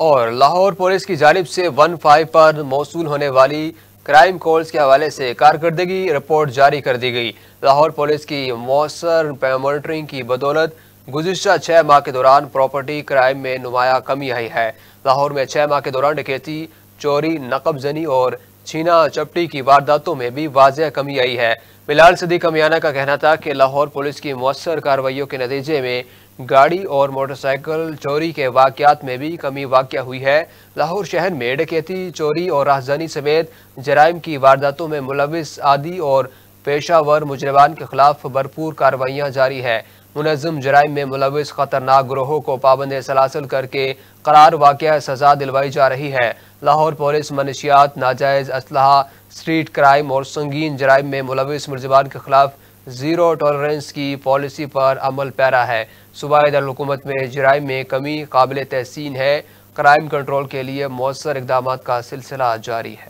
और लाहौर पुलिस की जानब से वन फाइव पर मौसू होने वाली क्राइम कॉल्स के हवाले से कारकर्दगी रिपोर्ट जारी कर दी गई लाहौर पुलिस की मौसर मॉनिटरिंग की बदौलत गुजशत छः माह के दौरान प्रॉपर्टी क्राइम में नुमाया कमी आई है लाहौर में छः माह के दौरान डकैती चोरी नकबजनी और छीना चपटी की वारदातों में भी वाजिया कमी आई है बिलाल सदी कमियाना का कहना था कि लाहौर पुलिस की मौसर कार्रवाइयों के नतीजे में गाड़ी और मोटरसाइकिल चोरी के वाकयात में भी कमी वाक़ हुई है लाहौर शहर में डकैती चोरी और राजधानी समेत जराइम की वारदातों में मुलविस आदि और पेशावर मुजरबान के खिलाफ भरपूर कार्रवाइयाँ जारी है मुनजम जराइम में मुलविस खतरनाक ग्रोहों को पाबंद सलासल करके करार वाक़ सजा दिलवाई जा रही है लाहौर पुलिस मनशियात नाजायज़ असल स्ट्रीट क्राइम और संगीन जराइम में मुलविस मुलजमान के खिलाफ ज़ीरो टॉलरेंस की पॉलिसी पर अमल पैरा है दारकूमत में जराइम में कमी काबिल तहसीन है क्राइम कंट्रोल के लिए मौसर इकदाम का सिलसिला जारी है